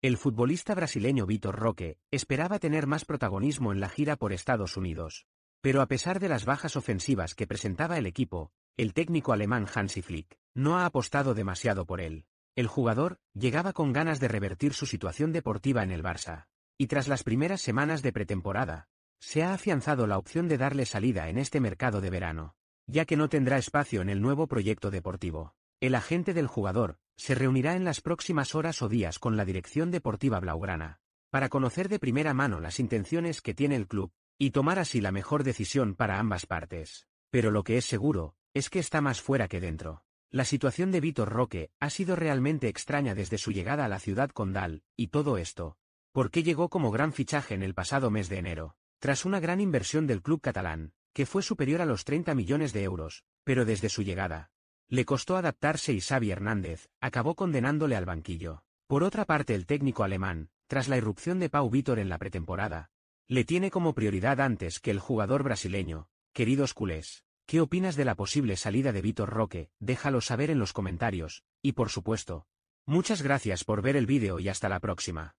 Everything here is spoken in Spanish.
El futbolista brasileño Vitor Roque esperaba tener más protagonismo en la gira por Estados Unidos. Pero a pesar de las bajas ofensivas que presentaba el equipo, el técnico alemán Hansi Flick no ha apostado demasiado por él. El jugador llegaba con ganas de revertir su situación deportiva en el Barça. Y tras las primeras semanas de pretemporada, se ha afianzado la opción de darle salida en este mercado de verano, ya que no tendrá espacio en el nuevo proyecto deportivo. El agente del jugador, se reunirá en las próximas horas o días con la dirección deportiva Blaugrana, para conocer de primera mano las intenciones que tiene el club, y tomar así la mejor decisión para ambas partes. Pero lo que es seguro, es que está más fuera que dentro. La situación de Vitor Roque ha sido realmente extraña desde su llegada a la ciudad condal, y todo esto, porque llegó como gran fichaje en el pasado mes de enero, tras una gran inversión del club catalán, que fue superior a los 30 millones de euros, pero desde su llegada, le costó adaptarse y Xavi Hernández acabó condenándole al banquillo. Por otra parte el técnico alemán, tras la irrupción de Pau Vítor en la pretemporada, le tiene como prioridad antes que el jugador brasileño. Queridos culés, ¿qué opinas de la posible salida de Vítor Roque? Déjalo saber en los comentarios, y por supuesto, muchas gracias por ver el vídeo y hasta la próxima.